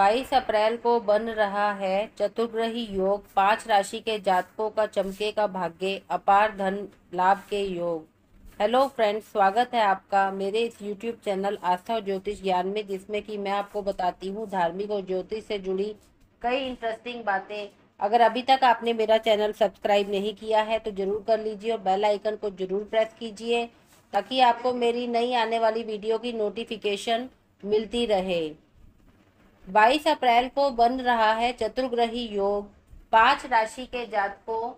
22 अप्रैल को बन रहा है चतुर्ग्रही योग पांच राशि के जातकों का चमके का भाग्य अपार धन लाभ के योग हेलो फ्रेंड्स स्वागत है आपका मेरे इस यूट्यूब चैनल आस्था और ज्योतिष ज्ञान में जिसमें कि मैं आपको बताती हूँ धार्मिक और ज्योतिष से जुड़ी कई इंटरेस्टिंग बातें अगर अभी तक आपने मेरा चैनल सब्सक्राइब नहीं किया है तो ज़रूर कर लीजिए और बेल आइकन को ज़रूर प्रेस कीजिए ताकि आपको मेरी नई आने वाली वीडियो की नोटिफिकेशन मिलती रहे बाईस अप्रैल को बन रहा है चतुर्ग्रही योग पांच राशि के जातकों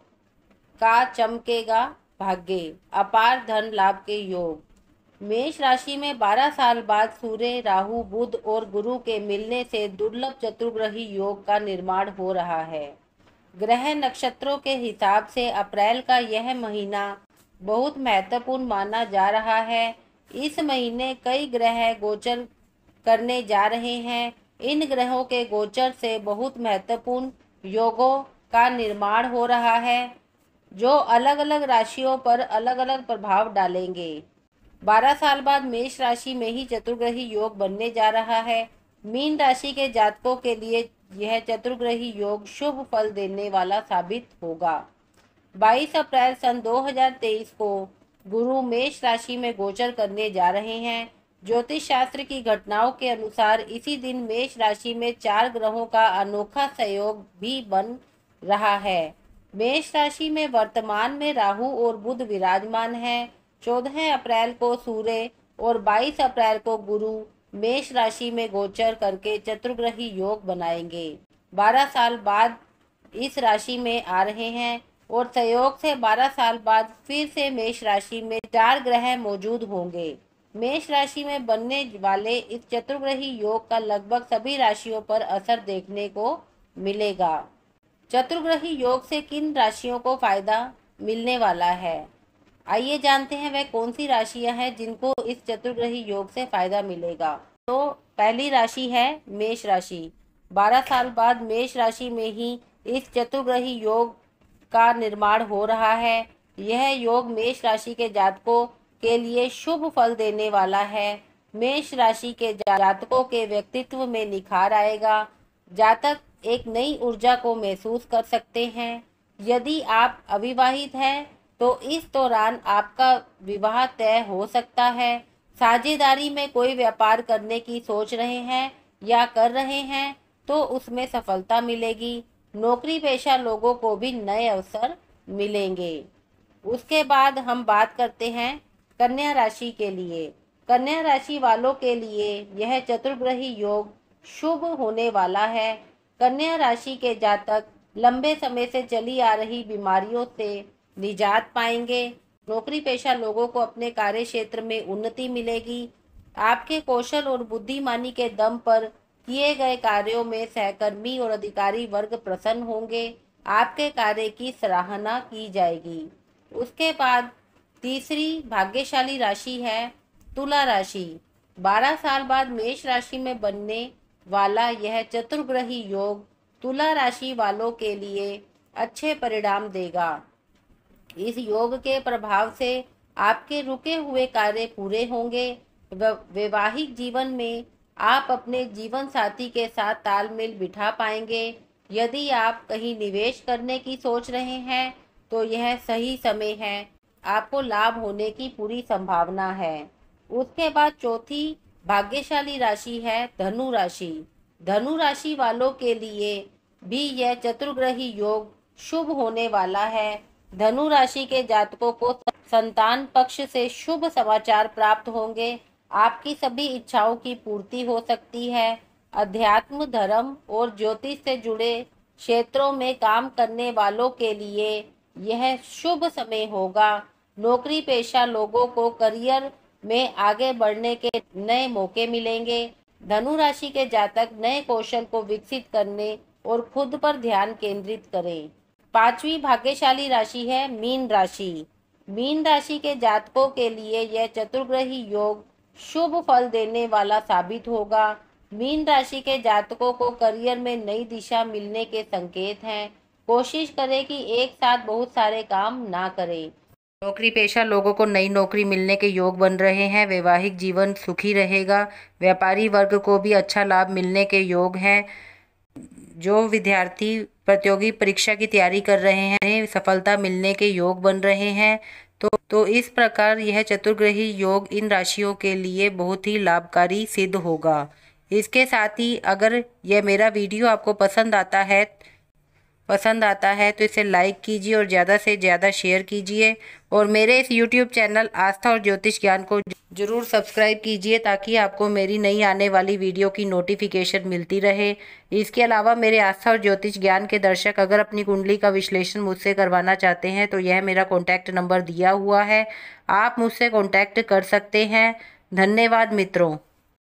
का चमकेगा भाग्य अपार धन लाभ के योग मेष राशि में बारह साल बाद सूर्य राहु बुध और गुरु के मिलने से दुर्लभ चतुर्ग्रही योग का निर्माण हो रहा है ग्रह नक्षत्रों के हिसाब से अप्रैल का यह महीना बहुत महत्वपूर्ण माना जा रहा है इस महीने कई ग्रह गोचर करने जा रहे हैं इन ग्रहों के गोचर से बहुत महत्वपूर्ण योगों का निर्माण हो रहा है जो अलग अलग राशियों पर अलग अलग प्रभाव डालेंगे बारह साल बाद मेष राशि में ही चतुर्ग्रही योग बनने जा रहा है मीन राशि के जातकों के लिए यह चतुर्ग्रही योग शुभ फल देने वाला साबित होगा 22 अप्रैल सन 2023 को गुरु मेष राशि में गोचर करने जा रहे हैं ज्योतिष शास्त्र की घटनाओं के अनुसार इसी दिन मेष राशि में चार ग्रहों का अनोखा सहयोग भी बन रहा है मेष राशि में वर्तमान में राहु और बुध विराजमान है चौदह अप्रैल को सूर्य और बाईस अप्रैल को गुरु मेष राशि में गोचर करके चतुर्ग्रही योग बनाएंगे बारह साल बाद इस राशि में आ रहे हैं और सहयोग से बारह साल बाद फिर से मेष राशि में चार ग्रह मौजूद होंगे मेष राशि में बनने वाले इस चतुर्ग्रही योग का लगभग सभी राशियों पर असर देखने को मिलेगा चतुर्ग्रही योग से किन राशियों को फायदा मिलने वाला है आइए जानते हैं वह कौन सी राशियां हैं जिनको इस चतुर्ग्रही योग से फायदा मिलेगा तो पहली राशि है मेष राशि बारह साल बाद मेष राशि में ही इस चतुर्ग्रही योग का निर्माण हो रहा है यह योग मेष राशि के जातकों के लिए शुभ फल देने वाला है मेष राशि के जातकों के व्यक्तित्व में निखार आएगा जातक एक नई ऊर्जा को महसूस कर सकते हैं यदि आप अविवाहित हैं तो इस दौरान आपका विवाह तय हो सकता है साझेदारी में कोई व्यापार करने की सोच रहे हैं या कर रहे हैं तो उसमें सफलता मिलेगी नौकरी पेशा लोगों को भी नए अवसर मिलेंगे उसके बाद हम बात करते हैं कन्या राशि के लिए कन्या राशि वालों के लिए यह चतुर्ग्रही योग शुभ होने वाला है कन्या राशि के जातक लंबे समय से चली आ रही बीमारियों से निजात पाएंगे नौकरी पेशा लोगों को अपने कार्य क्षेत्र में उन्नति मिलेगी आपके कौशल और बुद्धिमानी के दम पर किए गए कार्यों में सहकर्मी और अधिकारी वर्ग प्रसन्न होंगे आपके कार्य की सराहना की जाएगी उसके बाद तीसरी भाग्यशाली राशि है तुला राशि बारह साल बाद मेष राशि में बनने वाला यह चतुर्ग्रही योग तुला राशि वालों के लिए अच्छे परिणाम देगा इस योग के प्रभाव से आपके रुके हुए कार्य पूरे होंगे वैवाहिक जीवन में आप अपने जीवन साथी के साथ तालमेल बिठा पाएंगे यदि आप कहीं निवेश करने की सोच रहे हैं तो यह सही समय है आपको लाभ होने की पूरी संभावना है उसके बाद चौथी भाग्यशाली राशि है धनु राशि धनु राशि वालों के लिए भी यह चतुर्ग्रही योग शुभ होने वाला है धनु राशि के जातकों को संतान पक्ष से शुभ समाचार प्राप्त होंगे आपकी सभी इच्छाओं की पूर्ति हो सकती है अध्यात्म धर्म और ज्योतिष से जुड़े क्षेत्रों में काम करने वालों के लिए यह शुभ समय होगा नौकरी पेशा लोगों को करियर में आगे बढ़ने के नए मौके मिलेंगे धनु राशि के जातक नए कौशल को विकसित करने और खुद पर ध्यान केंद्रित करें पांचवी भाग्यशाली राशि है मीन राशि मीन राशि के जातकों के लिए यह चतुर्ग्रही योग शुभ फल देने वाला साबित होगा मीन राशि के जातकों को करियर में नई दिशा मिलने के संकेत हैं कोशिश करें कि एक साथ बहुत सारे काम ना करें नौकरी पेशा लोगों को नई नौकरी मिलने के योग बन रहे हैं वैवाहिक जीवन सुखी रहेगा व्यापारी वर्ग को भी अच्छा लाभ मिलने के योग हैं जो विद्यार्थी प्रतियोगी परीक्षा की तैयारी कर रहे हैं सफलता मिलने के योग बन रहे हैं तो तो इस प्रकार यह चतुर्ग्रही योग इन राशियों के लिए बहुत ही लाभकारी सिद्ध होगा इसके साथ ही अगर यह मेरा वीडियो आपको पसंद आता है पसंद आता है तो इसे लाइक कीजिए और ज़्यादा से ज़्यादा शेयर कीजिए और मेरे इस यूट्यूब चैनल आस्था और ज्योतिष ज्ञान को ज़रूर सब्सक्राइब कीजिए ताकि आपको मेरी नई आने वाली वीडियो की नोटिफिकेशन मिलती रहे इसके अलावा मेरे आस्था और ज्योतिष ज्ञान के दर्शक अगर अपनी कुंडली का विश्लेषण मुझसे करवाना चाहते हैं तो यह मेरा कॉन्टैक्ट नंबर दिया हुआ है आप मुझसे कॉन्टैक्ट कर सकते हैं धन्यवाद मित्रों